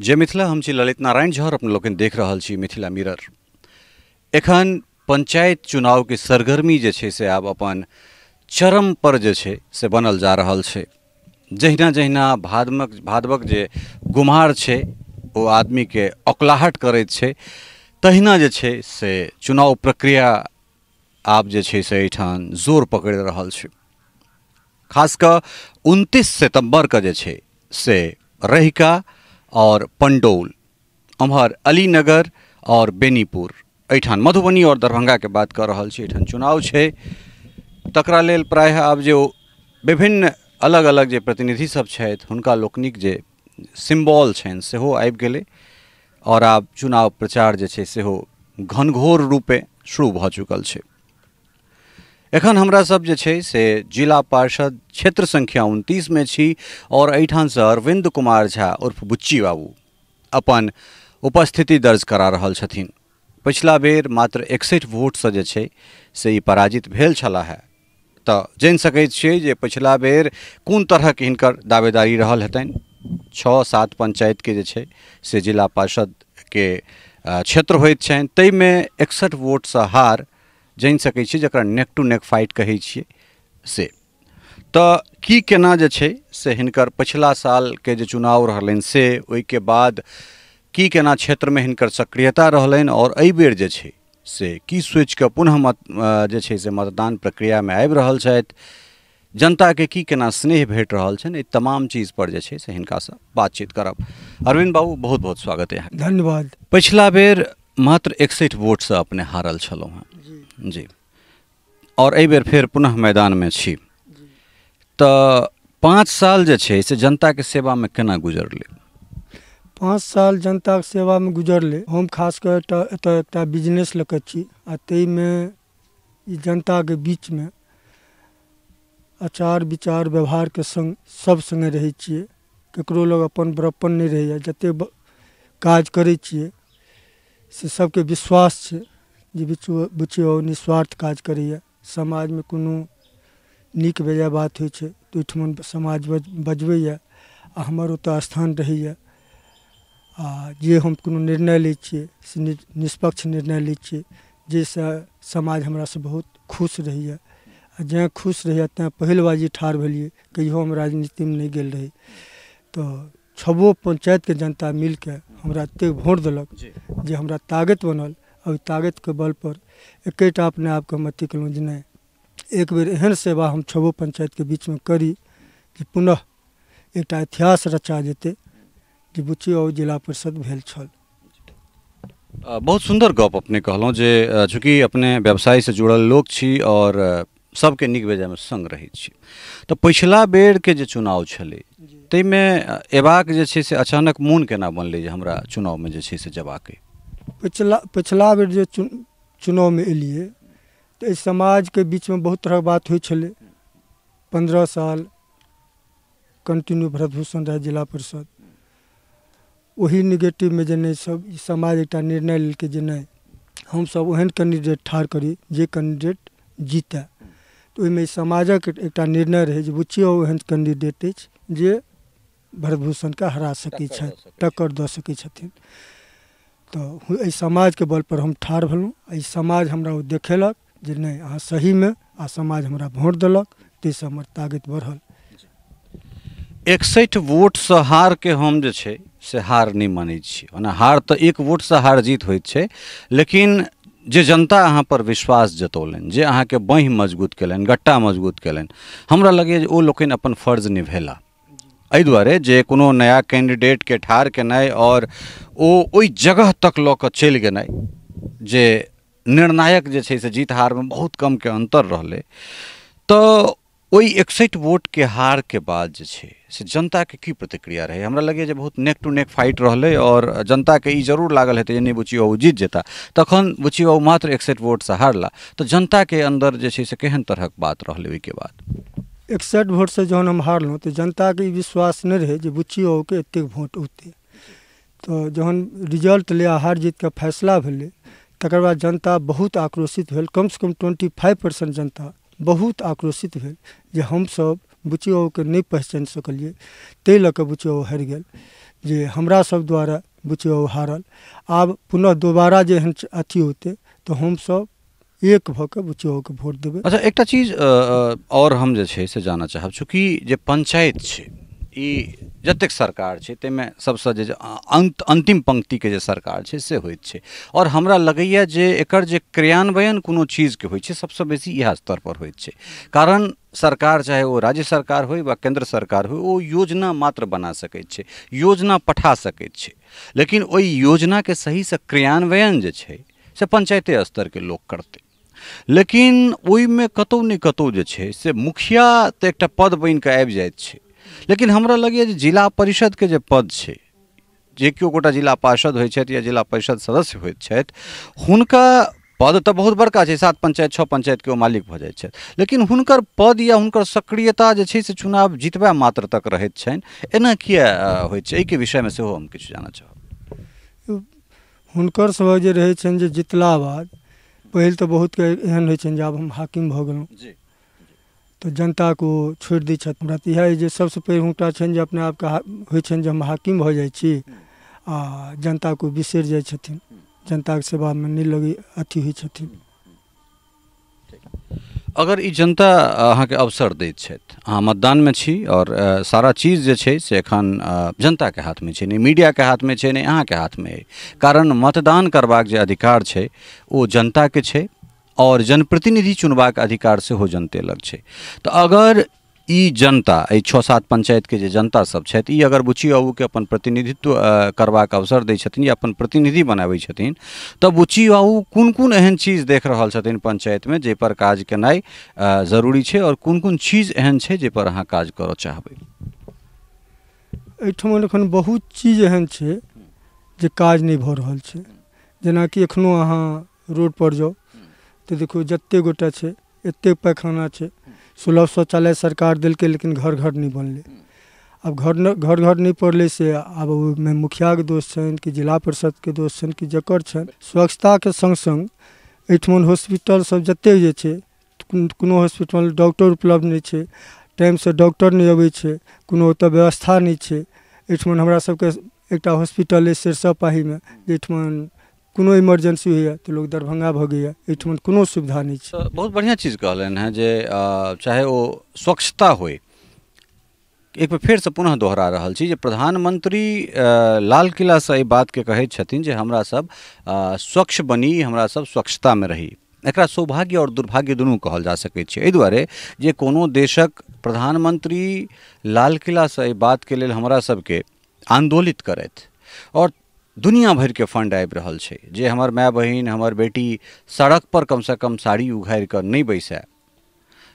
जय मिथिला हम ललित नारायण झा और अपने लोग देख रहा मिथिला मिरर एखन पंचायत चुनाव के सरगर्मी जे छे से आब अपन चरम पर जे छे से बनल जा रहा है जहिना जहिना भादमक भादवक जे छे वो आदमी के औकलाहट करैत छे तहिना जे छे से चुनाव प्रक्रिया आब जे छे से एहिठाम जोर पकड़ रहा है खासकर उनतीस सितम्बर के जे छे से रहिका और पंडौल अली नगर और बेनीपुर एठान मधुबनी और दरभंगा के बात कर रहा अठान चुनाव है तक प्राय आब जो विभिन्न अलग अलग जे प्रतिनिधि सब हुनका लोकनिक जे सिम्बॉल छो आब आबि और आब चुनाव प्रचार जो घनघोर रूपे शुरू भ चुकल है एखन हमरा सब जे छै से जिला पार्षद क्षेत्र संख्या उनतीस में छी और अठान से अरविंद कुमार झा उर्फ बुच्ची बाबू अपन उपस्थिति दर्ज करा रहल छथिन पिछला बेर मात्र वोट से जे छै से ई पराजित भेल छला है तऽ जान सकै छियै जे पिछला बेर कोन तरहक हिनकर दावेदारी रहल हेतनि छओ सात के जे छै से जिला के क्षेत्र होइत छनि ताहिमे वोट से हार जानि सकै छी जकरा नेक टू नेक फाइट कहै छियै से तऽ की केना जे छै से हिनकर पछिला सालके जे चुनाव रहलनि से ओहिके बाद की केना क्षेत्रमे हिनकर सक्रियता रहलनि आओर बेर जे छै से की सोच के पुनः मत जे छै से मतदान प्रक्रियामे आबि रहल छथि जनताके की केना स्नेह भेट रहल छनि एहि तमाम चीजपर जे छै से हिनकासँ बातचीत करब अरविन्द बाबू बहुत बहुत स्वागत अइ धन्यवाद पछिला बेर मात्र एकसठि से अपने हारल छलहुँ हेँ जी, और एहि बेर फेर पुनः में छी तो पाँच साल जे छे से सेवा में केना गुजरलै पाँच साल जनताके सेवामे गुजरलै हम खास कर एक बिजनेस लऽ कऽ छी आ ताहिमे ई आचार विचार व्यवहार के संग सब संगे छियै ककरो लग अपन बड़प्पन नहीं रहैए काज करे से सबके विश्वास है जे बुचियो बुचियो निस्वार्थ काज समाज में कोनो निक बेजा बात हो छै तऽ समाज बज बजबैए आ हमर ओतय स्थान रहैए आ जे हम कोनो निर्णय लै निष्पक्ष निर्णय लै छियै जाहिसँ समाज से बहुत खुश रहैए जै खुश रहैए तेँ पहिल बाजी ठाढ़ भेलियै कहियो हम में नहीं गेल रही तो छबो के जनता के हमरा एतेक वोट दिलक जो हमरा ताकत बनल और ताकत के बल पर एक अपने आपके हम अथी केलहुँ जे नहि एक बेर एहन सेवा हम छबो बीच में करी कि पुनः एक इतिहास रचा जो जे बुचियो जिला परिषद भेल छल बहुत सुंदर गप अपने कहलो जे चूँकि अपने से जुड़ल लोग छी और सबके नीक में संग रहै छी पिछला बेर के जे चुनाव छे ताहिमे अयबाक जे छै से अचानक मून केना बनलै जे हमरा चुनावमे जे छै से जयबाक पिछला पिछला बेर जे एलिए चुनावमे एलियै समाज के बीच में बहुत तरह बात होइ पंद्रह पन्द्रह साल कंटिन्यू भरतभूषण राय जिला परिषद वही निगेटिव जे जन सब समाज एक निर्णय लेलकै जे हम सब ओहन कैंडिडेट ठाड़ करी जे कैंडिडेट जीता तो समाजक एक निर्णय रहे जे एहन कैंडिडेट अछि जे के हरा सकै टक्कर दऽ सकै तो समाज के बल पर हम ठाढ़ भेलहुँ समाज हमरा देखल देखेलक जे अ सही में आ समाज हमरा वोट देलक तेज हमारे ताकत बढ़ल से हार के हम जे से हार नहीं मानी ओना हार तो एक वोट से हार जीत हो लेकिन जे जनता अहाँ पर विश्वास जतौलन जे के बहि मजबूत कलन गट्टा मजबूत कलन हमरा लगे ओ अपन फर्ज निभेला अ दुआरे जे कोनो नया कैंडिडेटके के केनाइ और ओ ओहि जगह तक लऽ कऽ चलि जे निर्णायक जे छै से जीत में बहुत के अंतर रहले तो ओहि एकसठि हार के बाद जे छै से के की प्रतिक्रिया रहै हमरा लगैए जे बहुत नेक टू नेक फाइट रहलै और जनता ई जरूर लागल हेतै जे नहि बाबू जीत जेता तखन बुच्ची बाबू मात्र एकसठि से हारला तऽ तो के अंदर जे छै से केहन तरहक बात रहलै ओहिके बाद वोट से जहन हम हारलहुँ तऽ के ई विश्वास नहि रहै जे बाबू के एतेक वोट औतै तऽ तो जहन रिजल्ट ले हार जीत के फैसला भेलै तकर बाद जनता बहुत आक्रोशित भेल से कम ट्वेन्टी फाइव परसेंट जनता बहुत आक्रोशित भेल जे हमसभ बुचियाओके नहि पहचानि सकलिए ताहि लऽ कऽ बुचियाओ हारि गेल जे सब द्वारा बुचियाओ हारल आब पुनः दोबारा जे एहन अथी होतै तऽ सब एक भऽ कऽ के वोट देबै अच्छा एकटा चीज आओर हम जे छै से जानऽ चाहब चूँकि जे पञ्चायत छै ई जतेक सरकार है ताहिमे सबसे जे अंतिम अन्तिम पंक्तिके जे सरकार है से होइत छै आओर हमरा लगैए जे एकर जे क्रियान्वयन कोनो चीजके होइत छै सबसे बेसी इएह स्तरपर होइत छै कारण सरकार चाहे वो राज्य सरकार हो वा केंद्र सरकार हो योजना मात्र बना सकते योजना पठा लेकिन छै लेकिन के सही से क्रियान्वयन जे छै से स्तर के लोग करते लेकिन में कतौ ने कतौ जे छै से मुखिया तो एकटा पद बनि आबि जाइत छै लेकिन हमरा लगे जिला परिषद के पद है जे क्यों गोटा जिला पार्षद हो या जिला परिषद सदस्य हो हुनका पद तो बहुत बड़का है सात पंचायत छः पंचायत के मालिक भ जाए लेकिन हुनकर पद या हुनकर सक्रियता से चुनाव जितबा मात्र तक रहैत एना किया होइत विषय में से हम किछु जाना चाहब हुनकर सब जे रहे जे जितला बाद पहले तो बहुत एहन हो जे आब हम हाकिम भऽ गेलहुँ तो जनता को छोड़ दी छथि हमरा तऽ इएह जे सबसँ पैघ अपने आप होइ छनि हम हाकिम भ जाइ छी आ जनताके बिसरि जाइ छथिन सेवा में नहीं लगी अथी हो छथिन अगर ये जनता के अवसर दैत छथि अहाँ मतदानमे छी आओर सारा चीज जे छे से एखन जनताके मीडिया के हाथ में छे नहीं नहि के हाथ में कारण मतदान करबाक जे अधिकार वो जनता के छे और जनप्रतिनिधि चुनबाक अधिकार हो जनते लग छै तो अगर ई जनता अ छः सात पंचायत के जनता सब ई अगर बुच्ची के अपन प्रतिनिधित्व करबाक अवसर दै या अपन प्रतिनिधि बनाबे छथिन तऽ बुच्ची बाबू कौन कौन एहन चीज देख रहल छथिन में जाहिपर काज केनाइ जरूरी है और कौन कौन चीज एहन है जाहिपर अहाँ काज कर चाहबै एहिठाम एखन बहुत चीज एहन है जे काज नहि भऽ रहल छै जेनाकि एखनहु अहाँ पर जाओ तो देखो जत्ते गोटा छे एते पैखाना सोलह सुलभ शौचालय सरकार दिल के लेकिन घर घर नहीं बनल अब घर न, घर घर नहीं पड़ल से अब मैं मुखिया के दोष छन कि जिला परिषद के दोष छन कि जकर छन स्वच्छता के संग संग एठमन हॉस्पिटल सब जते जे छे कोनो हॉस्पिटल डॉक्टर उपलब्ध नहीं छे टाइम से डॉक्टर नहीं अबे छे कोनो तो व्यवस्था नहीं छे एठमन हमरा सबके एक हॉस्पिटल है सिरसा में जेठमन कोनो इमरजेंसी हो तो लोग दरभंगा भगैए अठम कोनो सुविधा नहीं बहुत बढ़िया चीज कहलनि है जे चाहे वो स्वच्छता हो एक बार फिर से पुनः दोहरा रहा छी जे प्रधानमंत्री लाल किलासँ एहि बातके कहैत छथिन जे सब स्वच्छ बनी स्वच्छता में रही एक सौभाग्य और दुर्भाग्य दुनू कहल जा सकते छै एहि दुआरे जे कोनो देशक प्रधानमंत्री लाल से बात के लिए हमरा के आंदोलित करे और दुनिया के फंड आबि रहल छै जे हमर माय बहिन हमर बेटी सड़क पर कम साड़ी उघारि कऽ नहि बैसए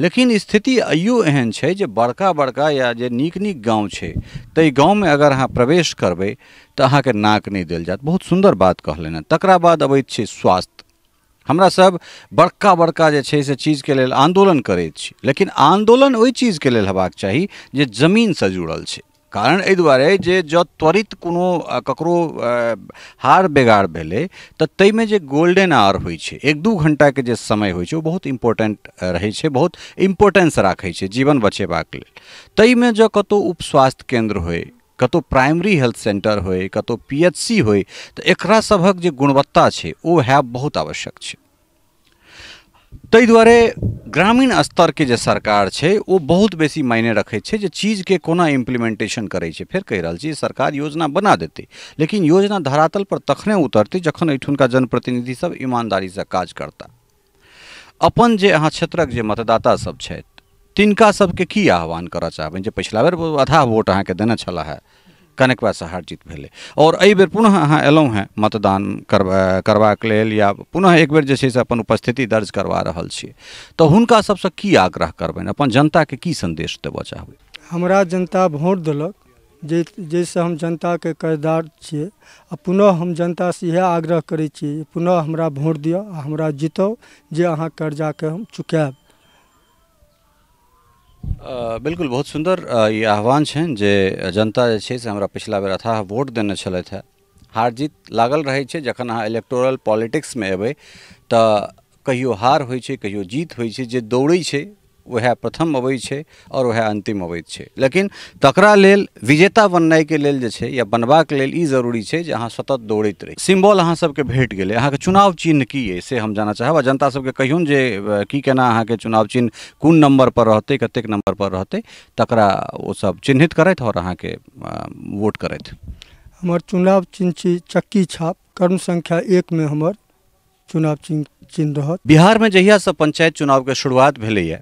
लेकिन स्थिति अयो एहन छै जे बड़का बड़का या जे नीक नीक गाँव छै गाँव में अगर अहाँ प्रवेश करबै तऽ अहाँके नाक नहि देल जायत बहुत सुन्दर बात कहलनि हँ तकरा बाद अबैत छै स्वास्थ्य हमरा सब बड़का बड़का जे छै से चीज़ लेल आन्दोलन करैत छी लेकिन आन्दोलन ओहि के लेल हेबाक चाही जे से जुड़ल छै कारण એ दुआरे जे जँ त्वरित कोनो ककरो हार बेगार भेलै तऽ ताहिमे जे गोल्डेन आवर होइ छै एक दू घण्टाके जे समय होइ छै ओ बहुत इम्पोर्टेन्ट रहै छै बहुत इम्पोर्टेन्स राखै छै जीवन बचेबाक लेल ताहिमे जँ कतहु उप स्वास्थ्य केन्द्र होय कतौ प्राइमरी हेल्थ सेन्टर होय कतहु पी एच सी होय तऽ एकरा सभक जे गुणवत्ता छै ओ हैब बहुत आवश्यक छै तै दुआरे ग्रामीण के जे सरकार छै ओ बहुत बेसी मायने रखै छै जे के कोना इम्प्लीमेंटेशन करै छै फेर कहि रहल छी सरकार योजना बना देतै लेकिन योजना धरातल पर तखने उतरतै जखन एहिठुनका ईमानदारी से काज करता अपन जे अहाँ क्षेत्रक जे सब छथि तिनका सबके की आह्वान करय चाहबनि जे पछिला बेर आधा वोट अहाँके देने छलए हे कनकवा हार जीत भेलै और एहि पुनः अहाँ अयलहुँ हैं मतदान करवा के लेल या पुनः एक बेर जे से अपन उपस्थिति दर्ज करवा रहल छियै तो हुनका सबसे की आग्रह करबनि अपन के की संदेश देव चाहबै हमरा जनता भोट दिलक जैसे जाहिसँ हम जनताके कर्जदार छियै आ पुनः हम से इएह आग्रह करे पुनः हमरा भोट दिया आ हमरा जिताउ जे अहाँ के हम चुकाब बिल्कुल बहुत सुंदर ये आह्वान छ जे जनता जे से हमरा पिछला बेर अथाह वोट देने छलथि हार जीत लागल रहे छै जखन अहाँ इलेक्टोरल में एबे तो कहियो हार हो कहियो जीत हो दौड़े वह प्रथम अबै छै वह अंतिम अन्तिम अबैत छै लेकिन तकरा लेल विजेता के लेल जे छै या बनबाक लेल ई जरूरी छै जे अहाँ सतत दौड़ैत रही सिम्बॉल अहाँ सबके भेट गेलै अहाँके चुनाव चिन्ह की अइ से हम जानऽ चाहब आ जनता सबके कहियौन जे की केना अहाँके चुनाव चिन्ह कोन पर रहतै कतेक पर रहतै तकरा सब चिन्हित करथि आओर अहाँके वोट करथि हमर चुनाव चिन्ह छी चक्की छाप कर्म संख्या एक में हमर चुनाव चिन्ह चिन्ह में जहिया जहियासँ पंचायत के शुरुआत भेलैए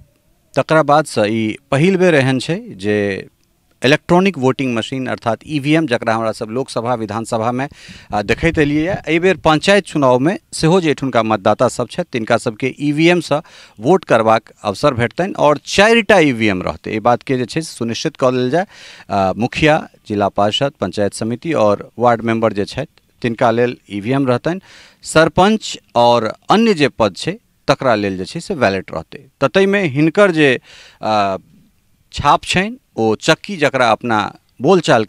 તકરા બાદ सँ ई बेर एहन है जे इलेक्ट्रॉनिक वोटिंग मशीन अर्थात ईवीएम जकरा हमरा सब लोकसभा विधानसभा में देखते एहि बेर पंचायत चुनावमे सेहो जे का मतदाता सब छथि तिनका सबके से वोट करबाक अवसर भेटतनि और चारिटा ईवीएम रहतै एहि बातके बात छै से सुनिश्चित कऽ लेल जाय मुखिया जिला पार्षद पंचायत समिति और वार्ड मेंबर जे छथि तिनका लेल ईवीएम रहतनि सरपंच और अन्य जे पद छै तकरा लेल जे छै से वैलिड रहते तऽ में हिनकर जे छाप छनि ओ चक्की जकरा अपना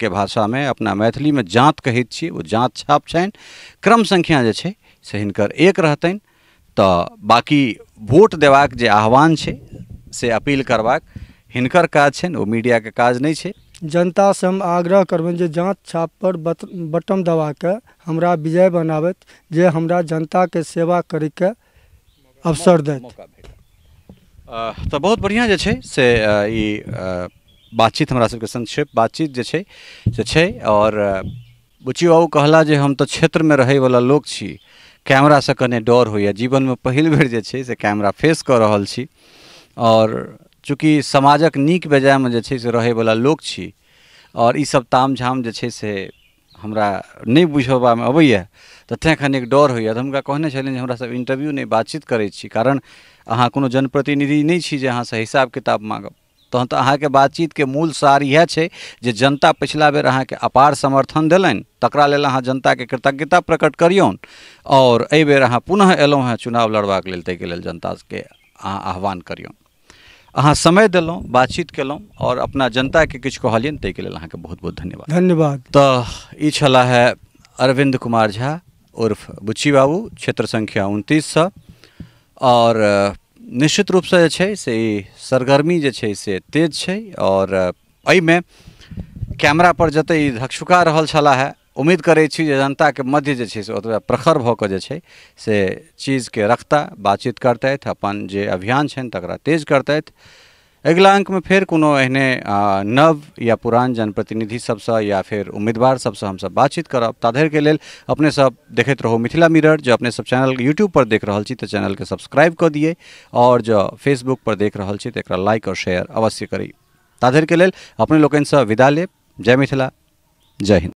भाषा में अपना में जाँत कहैत छी ओ जाँत छाप छनि क्रम संख्या जे छै से हिनकर एक रहतनि तऽ बाकी वोट देबाक जे आह्वान छै से अपील करबाक हिनकर काज छनि ओ के काज नहि छै से हम आग्रह करबनि जे छाप पर बट बटम के हमरा विजय बनाबथि जे हमरा के सेवा करके अवसर दें तो बहुत बढ़िया जे से बातचीत हमरा सबके संक्षेप बातचीत जे छै से बुच्ची बाबू कहला जे हम में रहे वाला लोग छी से कने डर जीवन में पहल बेर जे से कैमरा फेस कर रहल छी और चूँकि समाजक नीक बेजायमे जे छै से वाला लोग छी आओर ईसभ तामझाम जे छै से हमरा नहि में अबैया तऽ खन एक डर होइए तो हम कहने छलियनि इंटरव्यू नहीं बातचीत करे कारण अहाँ को जनप्रतिनिधि नहीं छी जे हिसाब किताब माँगब तहन के बातचीत के मूल सार इएह जे जनता पिछला बेर के अपार समर्थन दिलन तक लेल जनता के कृतज्ञता प्रकट करियौन और अबेर अहाँ पुनः अयलहुँ हैं चुनाव लड़वा लेल लिए लेल के अहाँ आह्वान करियौन अहाँ समय दिलों बातचीत केलहुँ और अपना जनताके किछु कहलियनि ताहिके अहाँ के बहुत बहुत धन्यवाद धन्यवाद तो ये है अरविंद कुमार झा उर्फ बुच्ची बाबू क्षेत्र संख्या उनतीस सौ और निश्चित से जे से सरगर्मी जे से तेज है और में कैमरा पर जत धक्षुका रहा है उम्मीद करे जनता के मध्य जे से प्रखर भऽ के जे छै से रखता बातचीत करते अपन जे अभियान छनि तेज करतथि अगला अंक में फिर कोनो एहने नव या पुरान जनप्रतिनिधि सबसे या फिर उम्मीदवार हम सब बातचीत करब के लेल अपने सब देखैत रहो मिथिला मिरर जो अपने सब चैनल यूट्यूब पर देख रहल तो चैनल के सब्सक्राइब कर दिए और जो फेसबुक पर देख रहा तो एक लाइक और शेयर अवश्य करी के लेल अपने से विदा ले जय मिथिला जय हिंद